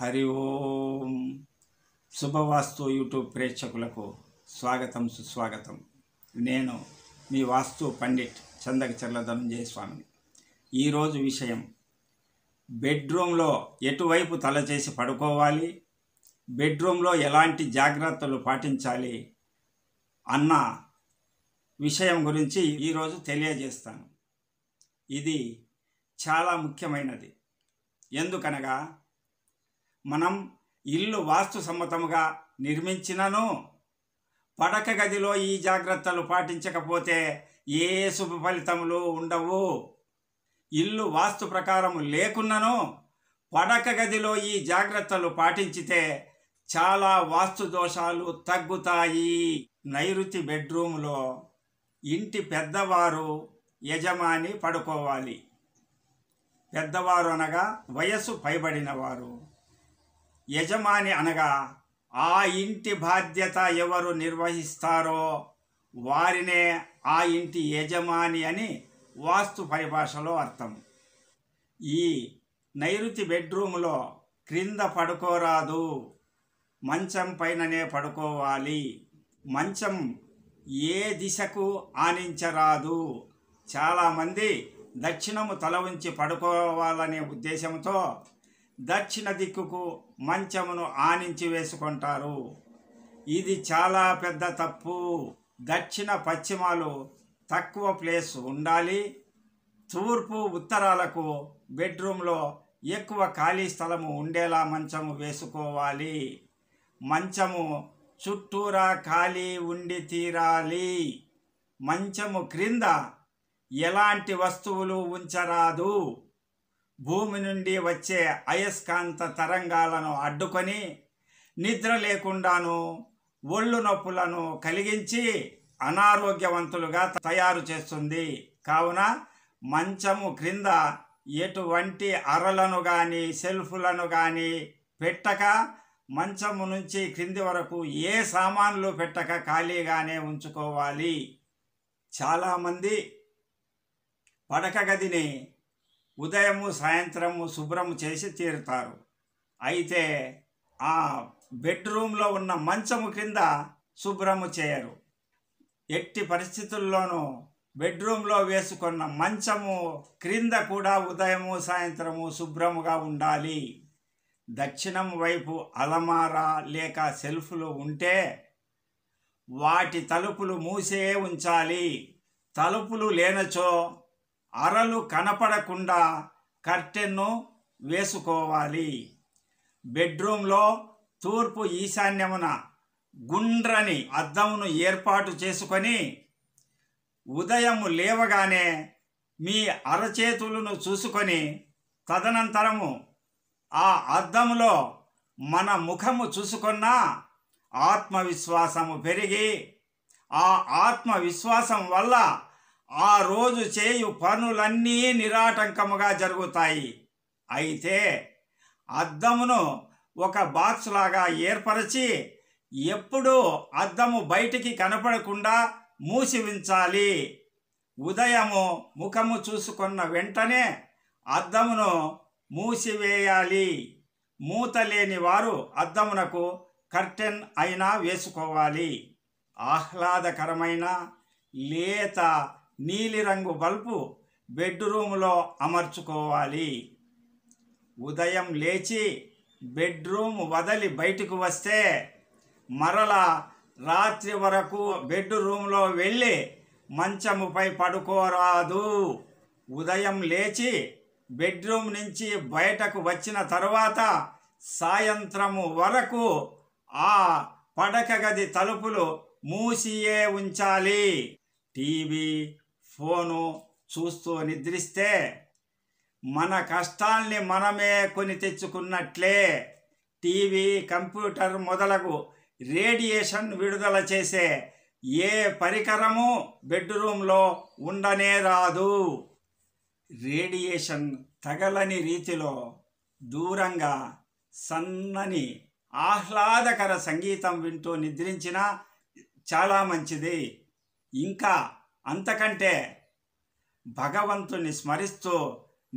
హరి ఓం శుభవాస్తు YouTube ప్రేక్షకులకు స్వాగతం సుస్వాగతం నేను మీ వాస్తు పండిట్ చందకచర్ల ధనుంజయ స్వామిని ఈరోజు విషయం బెడ్రూమ్లో ఎటువైపు తల చేసి పడుకోవాలి బెడ్రూమ్లో ఎలాంటి జాగ్రత్తలు పాటించాలి అన్న విషయం గురించి ఈరోజు తెలియజేస్తాను ఇది చాలా ముఖ్యమైనది ఎందుకనగా మనం ఇల్లు వాస్తు సమ్మతముగా నిర్మించినను పడక గదిలో ఈ జాగ్రత్తలు పాటించకపోతే ఏ శుభ ఫలితములు ఉండవు ఇల్లు వాస్తు ప్రకారము లేకున్నను పడక గదిలో ఈ జాగ్రత్తలు పాటించితే చాలా వాస్తు దోషాలు తగ్గుతాయి నైరుతి బెడ్రూమ్లో ఇంటి పెద్దవారు యజమాని పడుకోవాలి పెద్దవారు అనగా వయస్సు పైబడినవారు యజమాని అనగా ఆ ఇంటి బాధ్యత ఎవరు నిర్వహిస్తారో వారినే ఆ ఇంటి యజమాని అని వాస్తు పరిభాషలో అర్థం ఈ నైరుతి బెడ్రూమ్లో క్రింద పడుకోరాదు మంచం పైననే పడుకోవాలి మంచం ఏ దిశకు ఆనించరాదు చాలామంది దక్షిణము తల ఉంచి పడుకోవాలనే ఉద్దేశంతో దక్షిణ దిక్కుకు మంచమును ఆనించి వేసుకుంటారు ఇది చాలా పెద్ద తప్పు దక్షిణ పశ్చిమాలు తక్కువ ప్లేస్ ఉండాలి తూర్పు ఉత్తరాలకు బెడ్రూమ్లో ఎక్కువ ఖాళీ స్థలము ఉండేలా మంచము వేసుకోవాలి మంచము చుట్టూరా ఖాళీ ఉండి తీరాలి మంచము క్రింద ఎలాంటి వస్తువులు ఉంచరాదు భూమి నుండి వచ్చే అయస్కాంత తరంగాలను అడ్డుకొని నిద్ర లేకుండాను ఒళ్ళు నొప్పులను కలిగించి అనారోగ్యవంతులుగా తయారు చేస్తుంది కావున మంచము క్రింద ఎటువంటి అరలను కానీ సెల్ఫ్లను కానీ పెట్టక మంచము నుంచి క్రింది వరకు ఏ సామాన్లు పెట్టక ఖాళీగానే ఉంచుకోవాలి చాలామంది పడక గదిని ఉదయము సాయంత్రము శుభ్రం చేసి తీరుతారు అయితే ఆ బెడ్రూమ్లో ఉన్న మంచము కింద శుభ్రము చేయరు ఎట్టి పరిస్థితుల్లోనూ బెడ్రూమ్లో వేసుకున్న మంచము క్రింద కూడా ఉదయము సాయంత్రము శుభ్రముగా ఉండాలి దక్షిణం వైపు అలమారా లేక సెల్ఫ్లు ఉంటే వాటి తలుపులు మూసే ఉంచాలి తలుపులు లేనచో అరలు కనపడకుండా కర్టెన్ను వేసుకోవాలి బెడ్రూమ్లో తూర్పు ఈశాన్యమున గుండ్రని అద్దమును ఏర్పాటు చేసుకొని ఉదయము లేవగానే మీ అరచేతులను చూసుకొని తదనంతరము ఆ అద్దంలో మన ముఖము చూసుకున్న ఆత్మవిశ్వాసము పెరిగి ఆ ఆత్మవిశ్వాసం వల్ల ఆ రోజు చేయు పనులన్నీ నిరాటంకముగా జరుగుతాయి అయితే అద్దమును ఒక బాక్స్ లాగా ఏర్పరచి ఎప్పుడూ అద్దము బయటికి కనపడకుండా మూసి ఉంచాలి ఉదయము ముఖము చూసుకున్న వెంటనే అద్దమును మూసివేయాలి మూత లేని వారు అద్దమునకు కర్టెన్ అయినా వేసుకోవాలి ఆహ్లాదకరమైన లేత నీలిరంగు బల్బు బెడ్రూమ్లో అమర్చుకోవాలి ఉదయం లేచి బెడ్రూమ్ వదలి బయటకు వస్తే మరలా రాత్రి వరకు బెడ్రూమ్లో వెళ్ళి మంచముపై పడుకోరాదు ఉదయం లేచి బెడ్రూమ్ నుంచి బయటకు వచ్చిన తరువాత సాయంత్రము వరకు ఆ పడక గది తలుపులు మూసియే ఉంచాలి టీవీ ఫోను చూస్తూ నిద్రిస్తే మన కష్టాల్ని మనమే కొని తెచ్చుకున్నట్లే టీవీ కంప్యూటర్ మొదలగు రేడియేషన్ విడుదల చేసే ఏ పరికరము బెడ్రూమ్లో ఉండనే రాదు రేడియేషన్ తగలని రీతిలో దూరంగా సన్నని ఆహ్లాదకర సంగీతం వింటూ నిద్రించినా చాలా మంచిది ఇంకా అంతకంటే భగవంతుని స్మరిస్తూ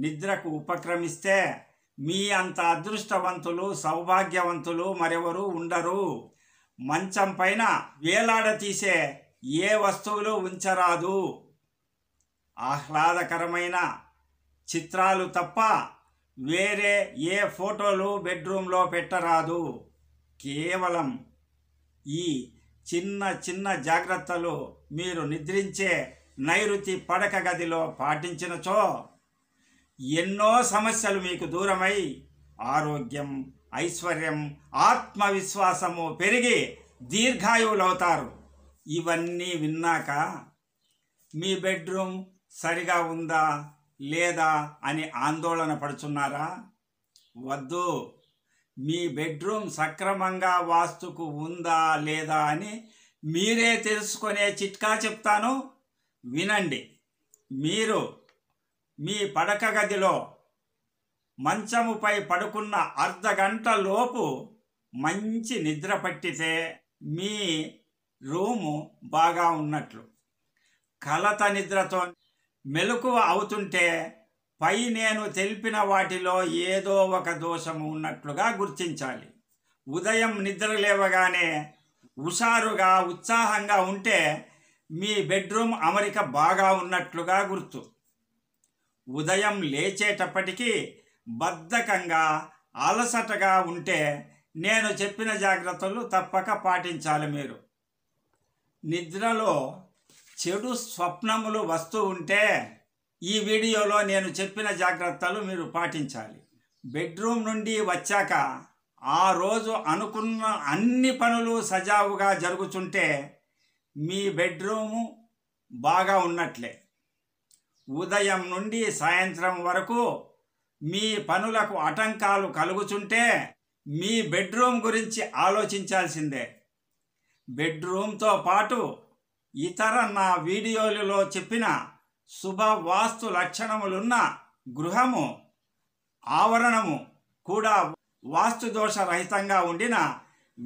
నిద్రకు ఉపక్రమిస్తే మీ అంత అదృష్టవంతులు సౌభాగ్యవంతులు మరెవరు ఉండరు మంచం పైన వేలాడతీసే ఏ వస్తువులు ఉంచరాదు ఆహ్లాదకరమైన చిత్రాలు తప్ప వేరే ఏ ఫోటోలు బెడ్రూమ్లో పెట్టరాదు కేవలం ఈ చిన్న చిన్న జాగ్రత్తలు మీరు నిద్రించే నైరుతి పడక గదిలో పాటించినచో ఎన్నో సమస్యలు మీకు దూరమై ఆరోగ్యం ఐశ్వర్యం ఆత్మవిశ్వాసము పెరిగి దీర్ఘాయువులవుతారు ఇవన్నీ విన్నాక మీ బెడ్రూమ్ సరిగా ఉందా లేదా అని ఆందోళన పడుచున్నారా వద్దు మీ బెడ్రూమ్ సక్రమంగా వాస్తుకు ఉందా లేదా అని మీరే తెలుసుకునే చిట్కా చెప్తాను వినండి మీరు మీ పడక గదిలో మంచముపై పడుకున్న అర్ధ గంట లోపు మంచి నిద్ర పట్టితే మీ రూము బాగా ఉన్నట్లు కలత నిద్రతో మెలకువ అవుతుంటే పై నేను తెలిపిన వాటిలో ఏదో ఒక దోషము ఉన్నట్లుగా గుర్తించాలి ఉదయం నిద్ర లేవగానే హుషారుగా ఉత్సాహంగా ఉంటే మీ బెడ్రూమ్ అమరిక బాగా ఉన్నట్లుగా గుర్తు ఉదయం లేచేటప్పటికీ బద్ధకంగా అలసటగా ఉంటే నేను చెప్పిన జాగ్రత్తలు తప్పక పాటించాలి మీరు నిద్రలో చెడు స్వప్నములు వస్తూ ఉంటే ఈ వీడియోలో నేను చెప్పిన జాగ్రత్తలు మీరు పాటించాలి బెడ్రూమ్ నుండి వచ్చాక ఆ రోజు అనుకున్న అన్ని పనులు సజావుగా జరుగుతుంటే మీ బెడ్రూము బాగా ఉన్నట్లే ఉదయం నుండి సాయంత్రం వరకు మీ పనులకు ఆటంకాలు కలుగుతుంటే మీ బెడ్రూమ్ గురించి ఆలోచించాల్సిందే బెడ్రూమ్తో పాటు ఇతర నా వీడియోలలో చెప్పిన శుభ వాస్తు లక్షణములున్న గృహము ఆవరణము కూడా వాస్తు దోష రహితంగా ఉండిన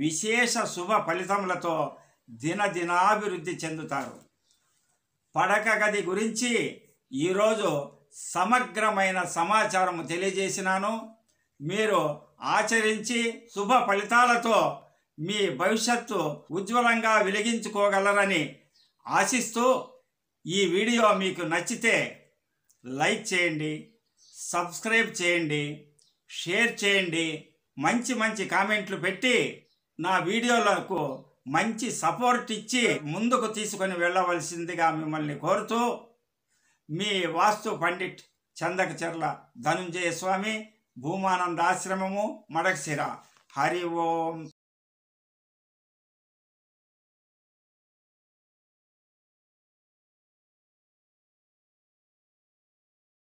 విశేష శుభ ఫలితములతో దినదినాభివృద్ధి చెందుతారు పడక గది గురించి ఈరోజు సమగ్రమైన సమాచారము తెలియజేసినాను మీరు ఆచరించి శుభ ఫలితాలతో మీ భవిష్యత్తు ఉజ్వలంగా వెలిగించుకోగలరని ఆశిస్తూ ఈ వీడియో మీకు నచ్చితే లైక్ చేయండి సబ్స్క్రైబ్ చేయండి షేర్ చేయండి మంచి మంచి కామెంట్లు పెట్టి నా వీడియోలకు మంచి సపోర్ట్ ఇచ్చి ముందుకు తీసుకొని వెళ్ళవలసిందిగా మిమ్మల్ని కోరుతూ మీ వాస్తు పండిట్ చందకచర్ల ధనుంజయ స్వామి భూమానంద ఆశ్రమము మడకశిర హరి ఓం